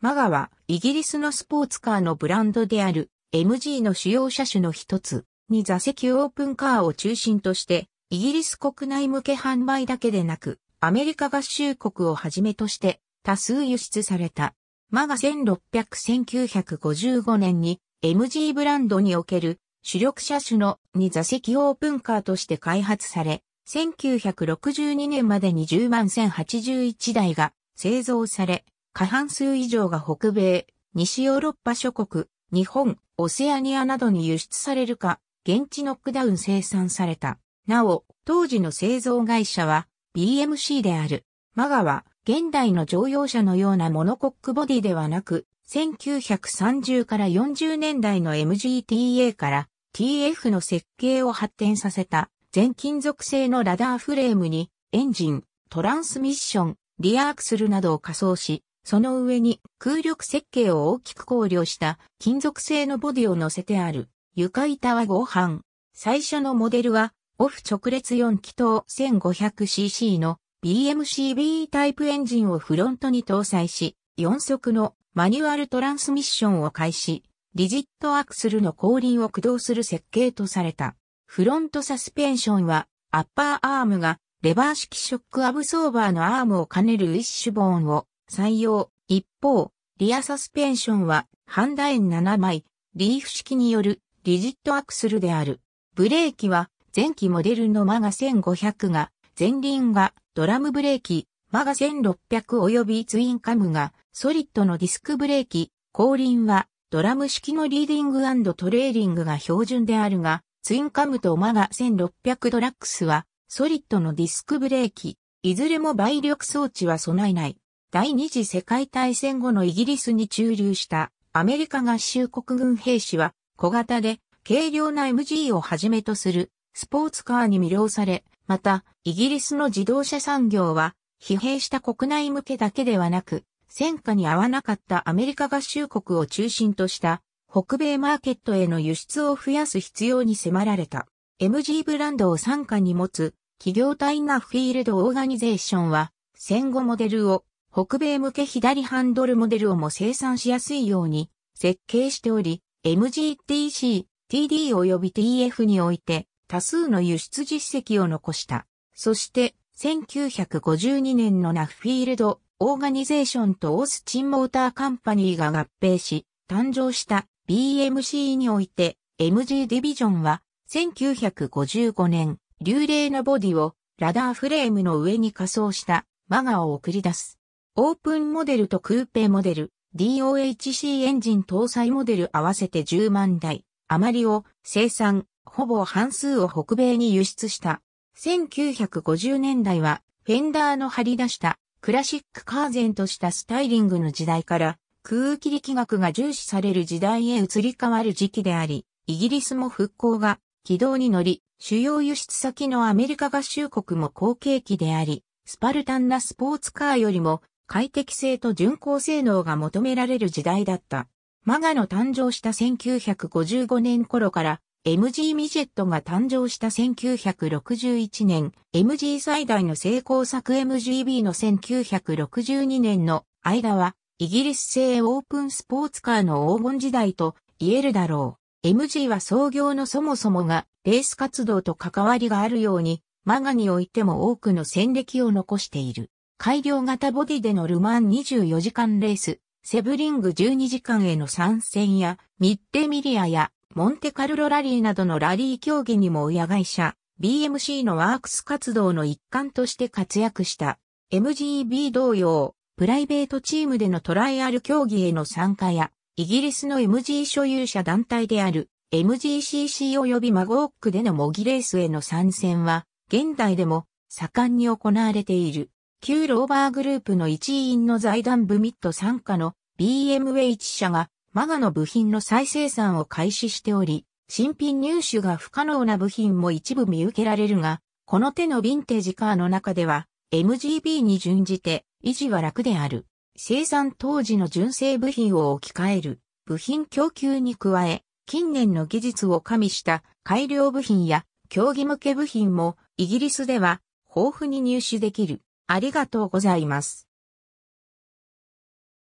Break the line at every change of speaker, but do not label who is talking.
マガは、イギリスのスポーツカーのブランドである MG の主要車種の一つに座席オープンカーを中心として、イギリス国内向け販売だけでなく、アメリカ合衆国をはじめとして多数輸出された。マガ1600-1955年に MG ブランドにおける主力車種の2座席オープンカーとして開発され、1962年までに10万1081台が製造され、過半数以上が北米、西ヨーロッパ諸国、日本、オセアニアなどに輸出されるか、現地ノックダウン生産された。なお、当時の製造会社は BMC である。マガは、現代の乗用車のようなモノコックボディではなく、1930から40年代の MGTA から TF の設計を発展させた全金属製のラダーフレームにエンジン、トランスミッション、リアークスルなどを仮装し、その上に空力設計を大きく考慮した金属製のボディを乗せてある床板は合板。最初のモデルはオフ直列4気筒 1500cc の BMCB タイプエンジンをフロントに搭載し、4速のマニュアルトランスミッションを開始、リジットアクスルの後輪を駆動する設計とされた。フロントサスペンションはアッパーアームがレバー式ショックアブソーバーのアームを兼ねるウィッシュボーンを採用。一方、リアサスペンションは、ハンダ円7枚、リーフ式による、リジットアクスルである。ブレーキは、前期モデルのマガ1500が、前輪がドラムブレーキ、マガ1600及びツインカムがソリッドのディスクブレーキ、後輪はドラム式のリーディングトレーリングが標準であるが、ツインカムとマガ1600ドラックスはソリッドのディスクブレーキ、いずれも倍力装置は備えない。第二次世界大戦後のイギリスに駐留したアメリカ合衆国軍兵士は小型で軽量な MG をはじめとするスポーツカーに魅了され、またイギリスの自動車産業は疲弊した国内向けだけではなく、戦火に合わなかったアメリカ合衆国を中心とした北米マーケットへの輸出を増やす必要に迫られた。MG ブランドを傘下に持つ企業体ナフィールドオーガニゼーションは戦後モデルを北米向け左ハンドルモデルをも生産しやすいように設計しており、MGTC、TD 及び TF において多数の輸出実績を残した。そして、1952年のナフフィールド・オーガニゼーションとオースチンモーターカンパニーが合併し、誕生した BMC において MG ディビジョンは1955年、流麗なボディをラダーフレームの上に仮装したマガを送り出す。オープンモデルとクーペモデル、DOHC エンジン搭載モデル合わせて10万台、余りを生産、ほぼ半数を北米に輸出した。1950年代は、フェンダーの張り出したクラシックカーゼンとしたスタイリングの時代から、空気力学が重視される時代へ移り変わる時期であり、イギリスも復興が軌道に乗り、主要輸出先のアメリカ合衆国も後継機であり、スパルタンなスポーツカーよりも快適性と巡航性能が求められる時代だった。マガの誕生した1955年頃から MG ミジェットが誕生した1961年、MG 最大の成功作 MGB の1962年の間は、イギリス製オープンスポーツカーの黄金時代と言えるだろう。MG は創業のそもそもがレース活動と関わりがあるように、マガにおいても多くの戦歴を残している。改良型ボディでのルマン24時間レース、セブリング12時間への参戦や、ミッテミリアや、モンテカルロラリーなどのラリー競技にも親会社、BMC のワークス活動の一環として活躍した。MGB 同様、プライベートチームでのトライアル競技への参加や、イギリスの MG 所有者団体である MGCC 及びマゴーックでの模擬レースへの参戦は、現代でも盛んに行われている。旧ローバーグループの一員の財団ブミット参加の BMH 社が、マガの部品の再生産を開始しており、新品入手が不可能な部品も一部見受けられるが、この手のヴィンテージカーの中では、MGB に準じて維持は楽である。生産当時の純正部品を置き換える、部品供給に加え、近年の技術を加味した改良部品や競技向け部品もイギリスでは豊富に入手できる。ありがとうございます。